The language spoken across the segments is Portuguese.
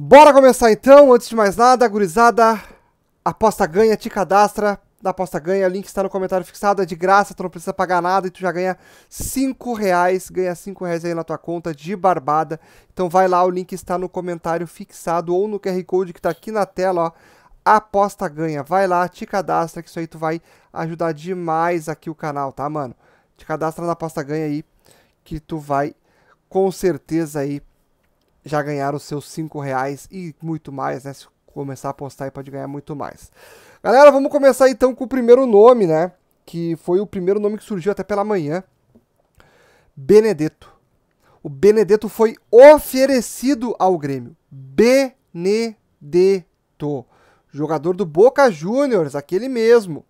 Bora começar então, antes de mais nada, gurizada, aposta ganha, te cadastra na aposta ganha, o link está no comentário fixado, é de graça, tu não precisa pagar nada e tu já ganha 5 reais, ganha 5 reais aí na tua conta de barbada, então vai lá, o link está no comentário fixado ou no QR Code que está aqui na tela, ó, aposta ganha, vai lá, te cadastra que isso aí tu vai ajudar demais aqui o canal, tá mano? Te cadastra na aposta ganha aí que tu vai com certeza aí já ganharam seus 5 reais e muito mais, né? Se começar a apostar aí pode ganhar muito mais. Galera, vamos começar então com o primeiro nome, né? Que foi o primeiro nome que surgiu até pela manhã. Benedetto. O Benedetto foi oferecido ao Grêmio. Benedetto. Jogador do Boca Juniors, aquele mesmo.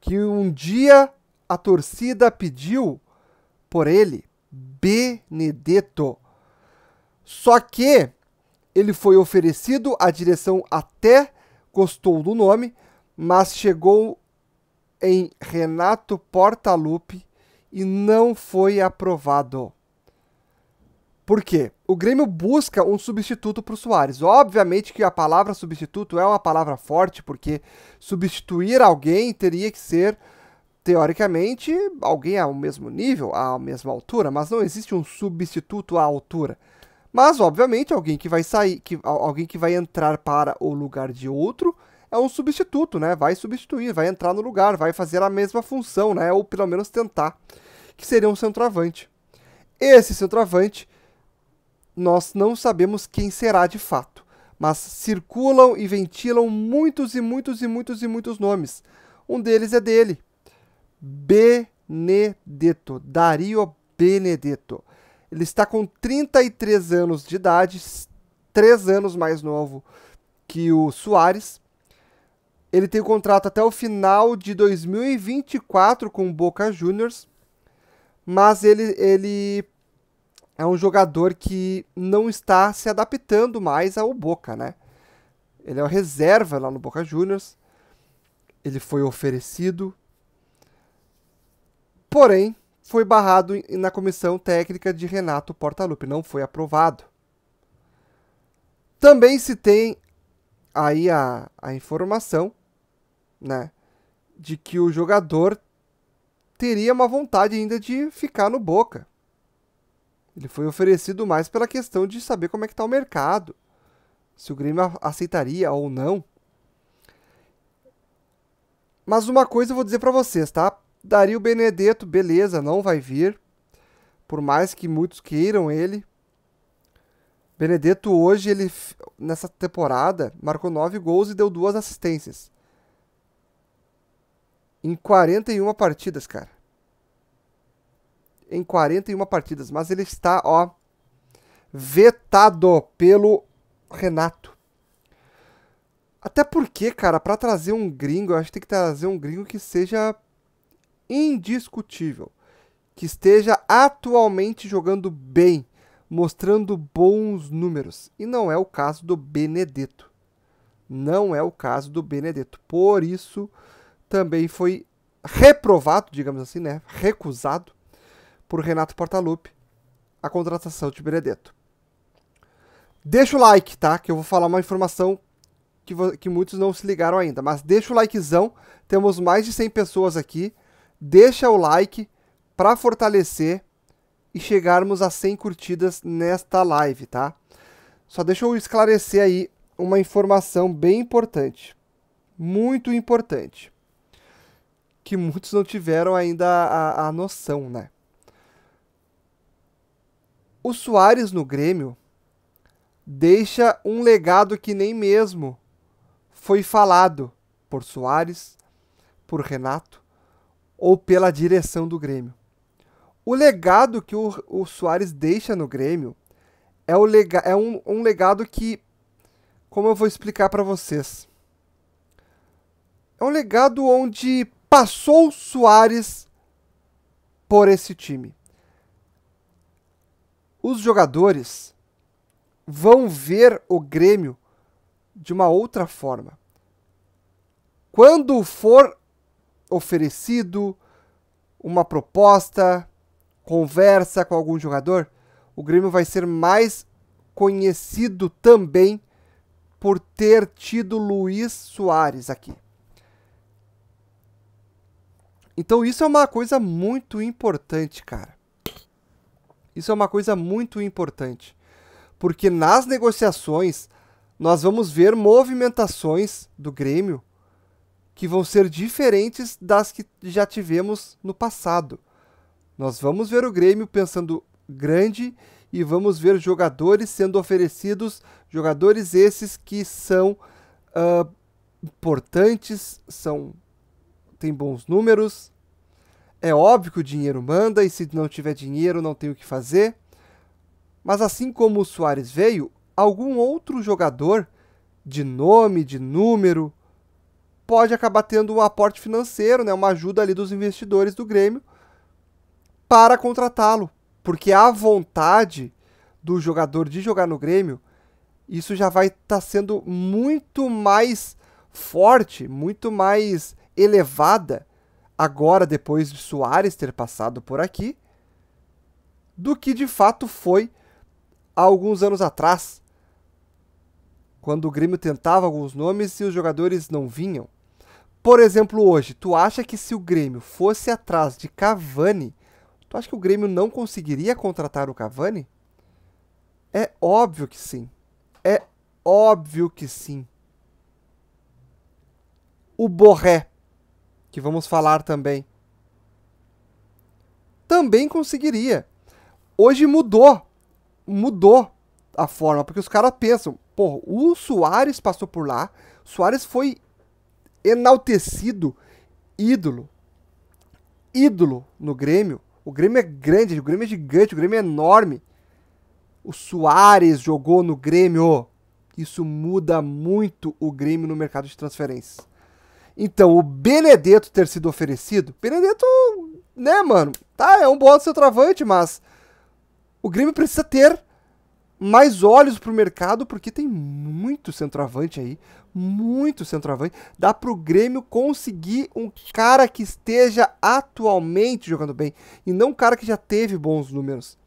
Que um dia a torcida pediu por ele. Benedetto. Só que ele foi oferecido, a direção até gostou do nome, mas chegou em Renato Portaluppi e não foi aprovado. Por quê? O Grêmio busca um substituto para o Soares. Obviamente que a palavra substituto é uma palavra forte, porque substituir alguém teria que ser, teoricamente, alguém ao mesmo nível, à mesma altura, mas não existe um substituto à altura. Mas, obviamente, alguém que vai sair, que, alguém que vai entrar para o lugar de outro é um substituto, né? Vai substituir, vai entrar no lugar, vai fazer a mesma função, né? Ou pelo menos tentar, que seria um centroavante. Esse centroavante, nós não sabemos quem será de fato, mas circulam e ventilam muitos e muitos e muitos e muitos nomes. Um deles é dele, Benedetto, Dario Benedetto. Ele está com 33 anos de idade, 3 anos mais novo que o Soares. Ele tem o contrato até o final de 2024 com o Boca Juniors, mas ele, ele é um jogador que não está se adaptando mais ao Boca, né? Ele é o reserva lá no Boca Juniors. Ele foi oferecido. Porém, foi barrado na comissão técnica de Renato Portaluppi, não foi aprovado. Também se tem aí a, a informação, né, de que o jogador teria uma vontade ainda de ficar no Boca. Ele foi oferecido mais pela questão de saber como é que está o mercado, se o Grêmio aceitaria ou não. Mas uma coisa eu vou dizer para vocês, tá? Dario Benedetto, beleza, não vai vir. Por mais que muitos queiram ele. Benedetto hoje, ele nessa temporada, marcou 9 gols e deu duas assistências. Em 41 partidas, cara. Em 41 partidas. Mas ele está, ó, vetado pelo Renato. Até porque, cara, para trazer um gringo, eu acho que tem que trazer um gringo que seja indiscutível, que esteja atualmente jogando bem, mostrando bons números. E não é o caso do Benedetto. Não é o caso do Benedetto. Por isso, também foi reprovado, digamos assim, né? recusado por Renato Portaluppi a contratação de Benedetto. Deixa o like, tá? Que eu vou falar uma informação que, que muitos não se ligaram ainda. Mas deixa o likezão. Temos mais de 100 pessoas aqui deixa o like para fortalecer e chegarmos a 100 curtidas nesta live, tá? Só deixa eu esclarecer aí uma informação bem importante, muito importante, que muitos não tiveram ainda a, a noção, né? O Soares no Grêmio deixa um legado que nem mesmo foi falado por Soares, por Renato, ou pela direção do Grêmio. O legado que o, o Soares deixa no Grêmio é, o lega, é um, um legado que, como eu vou explicar para vocês, é um legado onde passou o Soares por esse time. Os jogadores vão ver o Grêmio de uma outra forma. Quando for oferecido uma proposta, conversa com algum jogador, o Grêmio vai ser mais conhecido também por ter tido Luiz Soares aqui. Então isso é uma coisa muito importante, cara. Isso é uma coisa muito importante. Porque nas negociações nós vamos ver movimentações do Grêmio que vão ser diferentes das que já tivemos no passado. Nós vamos ver o Grêmio pensando grande e vamos ver jogadores sendo oferecidos, jogadores esses que são uh, importantes, são têm bons números. É óbvio que o dinheiro manda e se não tiver dinheiro não tem o que fazer. Mas assim como o Soares veio, algum outro jogador de nome, de número, pode acabar tendo um aporte financeiro, né, uma ajuda ali dos investidores do Grêmio para contratá-lo, porque a vontade do jogador de jogar no Grêmio, isso já vai estar tá sendo muito mais forte, muito mais elevada agora depois de Soares ter passado por aqui, do que de fato foi há alguns anos atrás, quando o Grêmio tentava alguns nomes e os jogadores não vinham. Por exemplo, hoje, tu acha que se o Grêmio fosse atrás de Cavani, tu acha que o Grêmio não conseguiria contratar o Cavani? É óbvio que sim. É óbvio que sim. O Borré, que vamos falar também, também conseguiria. Hoje mudou. Mudou a forma, porque os caras pensam, pô, o Soares passou por lá, Soares foi enaltecido ídolo. Ídolo no Grêmio. O Grêmio é grande, o Grêmio é gigante, o Grêmio é enorme. O Soares jogou no Grêmio. Isso muda muito o Grêmio no mercado de transferências. Então, o Benedetto ter sido oferecido, Benedetto, né, mano? Tá, é um bom centroavante, mas o Grêmio precisa ter mais olhos para o mercado, porque tem muito centroavante aí. Muito centroavante. Dá para o Grêmio conseguir um cara que esteja atualmente jogando bem. E não um cara que já teve bons números.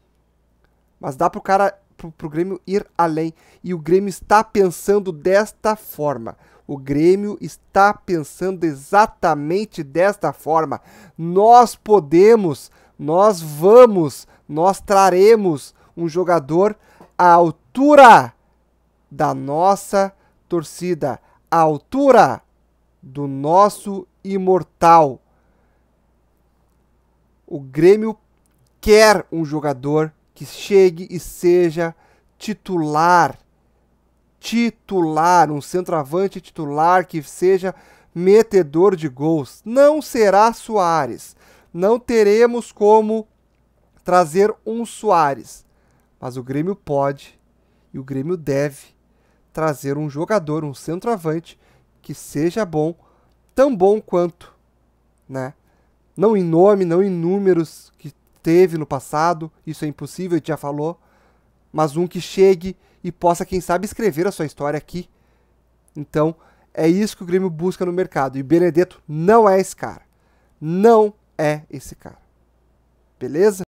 Mas dá para o cara, para o Grêmio ir além. E o Grêmio está pensando desta forma. O Grêmio está pensando exatamente desta forma. Nós podemos, nós vamos, nós traremos um jogador à altura da nossa torcida, à altura do nosso imortal. O Grêmio quer um jogador que chegue e seja titular. Titular, um centroavante titular que seja metedor de gols. Não será Soares. Não teremos como trazer um Soares. Mas o Grêmio pode e o Grêmio deve trazer um jogador, um centroavante que seja bom, tão bom quanto, né? Não em nome, não em números que teve no passado, isso é impossível, a gente já falou, mas um que chegue e possa, quem sabe, escrever a sua história aqui. Então, é isso que o Grêmio busca no mercado. E Benedetto não é esse cara. Não é esse cara. Beleza?